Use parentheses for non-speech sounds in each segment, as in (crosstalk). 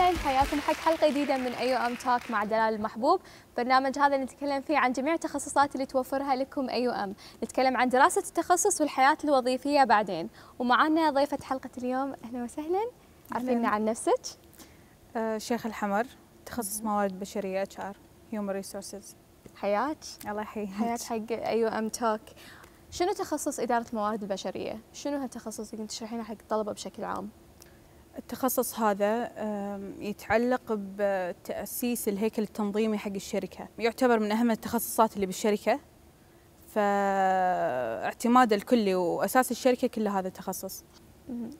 أهلا حياكم حق حلقة جديدة من أيو أم تاك مع دلال المحبوب برنامج هذا نتكلم فيه عن جميع التخصصات اللي توفرها لكم أيو أم نتكلم عن دراسة التخصص والحياة الوظيفية بعدين ومعنا ضيفة حلقة اليوم أهلا وسهلا عرفينا عن نفسك أه شيخ الحمر تخصص موارد بشرية اتش ار هيومن ريسورسز حياك الله يحييك حياك حق أيو أم تاك شنو تخصص إدارة الموارد البشرية؟ شنو هالتخصص اللي تشرحينه حق الطلبة بشكل عام؟ التخصص هذا يتعلق بتأسيس الهيكل التنظيمي حق الشركة يعتبر من أهم التخصصات اللي بالشركة فاعتماده الكلي وأساس الشركة كله هذا التخصص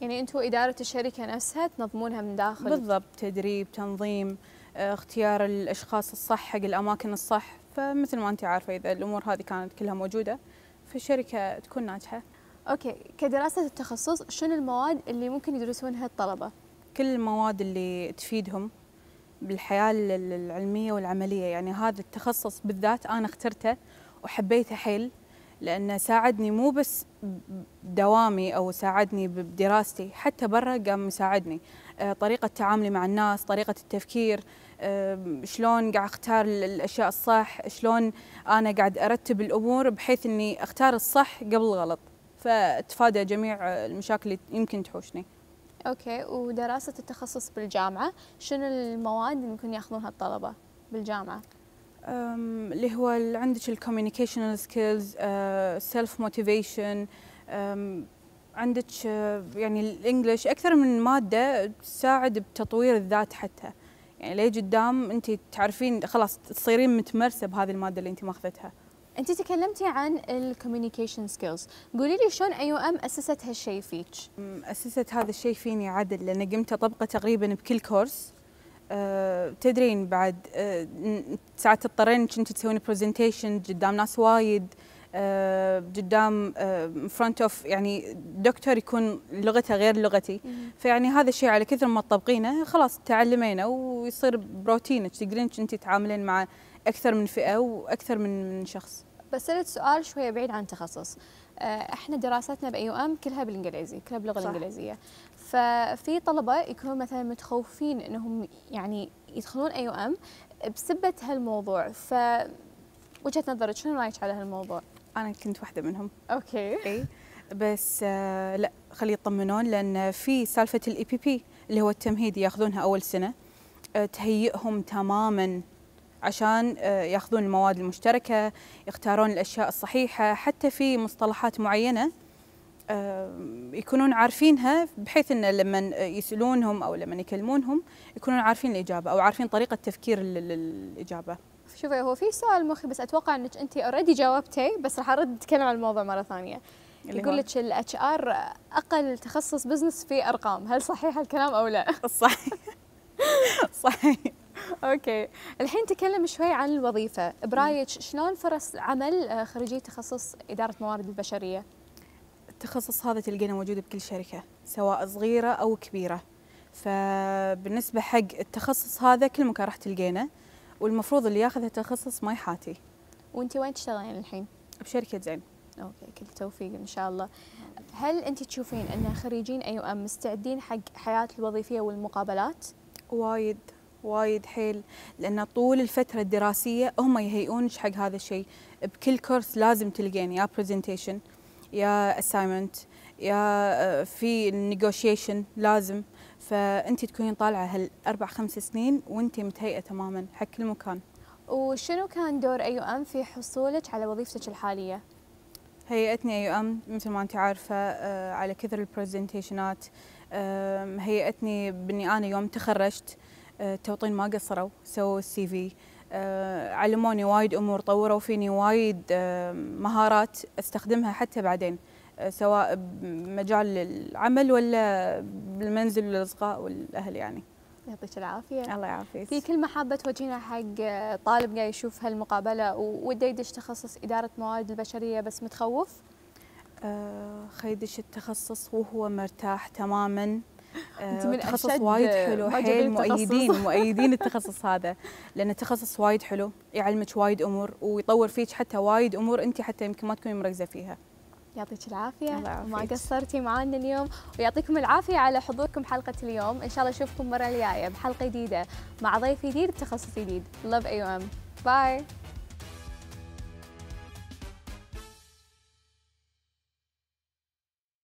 يعني أنتم إدارة الشركة نفسها تنظمونها من داخل بالضبط تدريب تنظيم اختيار الأشخاص الصح حق الأماكن الصح فمثل ما أنت عارفة إذا الأمور هذه كانت كلها موجودة فالشركة تكون ناجحة اوكي كدراسه التخصص شنو المواد اللي ممكن يدرسونها الطلبه كل المواد اللي تفيدهم بالحياه العلميه والعمليه يعني هذا التخصص بالذات انا اخترته وحبيته حيل لانه ساعدني مو بس بدوامي او ساعدني بدراستي حتى برا قام مساعدني آه، طريقه تعاملي مع الناس طريقه التفكير آه، شلون قاعد اختار الاشياء الصح شلون انا قاعد ارتب الامور بحيث اني اختار الصح قبل الغلط فتفادى جميع المشاكل اللي يمكن تحوشني اوكي ودراسه التخصص بالجامعه شنو المواد اللي ممكن ياخذونها الطلبه بالجامعه اللي هو عندك الكوميونيكيشنال سكيلز سيلف موتيفيشن عندك آه، يعني الانجليش اكثر من ماده تساعد بتطوير الذات حتى يعني ليه قدام انت تعرفين خلاص تصيرين متمرسه بهذه الماده اللي انت ماخذتها انت تكلمتي عن الكوميونيكيشن سكيلز قولي لي شلون اي ام اسست هالشيء فيك اسست هذا الشيء فيني عدل لان قمت اطبقه تقريبا بكل كورس أه تدرين بعد أه ساعات تضطرين كنت تسوين برزنتيشن قدام ناس وايد أه قدام فرونت أه، اوف يعني دكتور يكون لغته غير لغتي فيعني هذا الشيء على كثر ما تطبقينه خلاص تعلمينه ويصير بروتينك تقدرين انت تتعاملين مع اكثر من فئه واكثر من شخص بسألك سؤال شوية بعيد عن تخصص آه، احنا دراستنا باي ام كلها بالانجليزي كلها باللغه الانجليزيه ففي طلبه يكونوا مثلا متخوفين انهم يعني يدخلون اي ام بسبه هالموضوع ف وجهه نظرك شنو رايك على هالموضوع انا كنت واحده منهم اوكي اي بس آه، لا خلي يطمنون لان في سالفه الاي بي بي اللي هو التمهيد ياخذونها اول سنه آه، تهيئهم تماما عشان آه، ياخذون المواد المشتركه يختارون الاشياء الصحيحه حتى في مصطلحات معينه آه، يكونون عارفينها بحيث ان لما يسالونهم او لما يكلمونهم يكونون عارفين الاجابه او عارفين طريقه تفكير الاجابه شوفي هو في سؤال مخي بس اتوقع انك انت اوريدي جاوبتي بس راح ارد اتكلم عن الموضوع مره ثانيه يقول لك الاتش ار اقل تخصص بزنس في ارقام هل صحيح الكلام او لا صحيح (laughs) صحيح (laughs) اوكي الحين تكلم شوي عن الوظيفه برايك شلون فرص عمل آه، خريجي تخصص اداره موارد البشريه التخصص هذا تلقينه موجود بكل شركه سواء صغيره او كبيره فبالنسبه حق التخصص هذا كل مكان راح تلقينه والمفروض اللي ياخذ التخصص ما يحاتي وانت وين تشتغلين الحين بشركه زين اوكي كل توفيق ان شاء الله هل انت تشوفين ان خريجين اي أيوة ام مستعدين حق حياه الوظيفيه والمقابلات وايد وايد حيل لان طول الفتره الدراسيه هم يهيئونك حق هذا الشيء بكل كورس لازم تلقين يا برزنتيشن يا اساينمنت يا آه، في نيغوشيشن لازم فانت تكونين طالعه هالاربع خمس سنين وانت متهيئه تماما حق كل مكان وشنو كان دور اي ام في حصولك على وظيفتك الحاليه هيئتني اي ام مثل ما انت عارفه آه، على كثر البرزنتيشنات هيئتني باني انا يوم تخرجت التوطين ما قصروا سووا السي في آه، علموني وايد امور طوروا فيني وايد آه، مهارات استخدمها حتى بعدين آه، سواء بمجال العمل ولا بالمنزل والاصدقاء والاهل يعني. يعطيك العافيه. الله يعافيك. في كلمه حابه توجهينها حق طالب قاعد يشوف هالمقابله وده يدش تخصص اداره موارد البشريه بس متخوف؟ آه خيدش التخصص وهو مرتاح تماما آه، انت من تخصص وايد حلو حيل مؤيدين مؤيدين التخصص هذا لان التخصص وايد حلو يعلمك وايد امور ويطور فيك حتى وايد امور انت حتى يمكن ما تكوني مركزه فيها يعطيك العافية ما قصرتي معانا اليوم ويعطيكم العافية على حضوركم حلقة اليوم إن شاء الله أشوفكم مرة الجاية بحلقة جديدة مع ضيف جديد بتخصص جديد Love AUM باي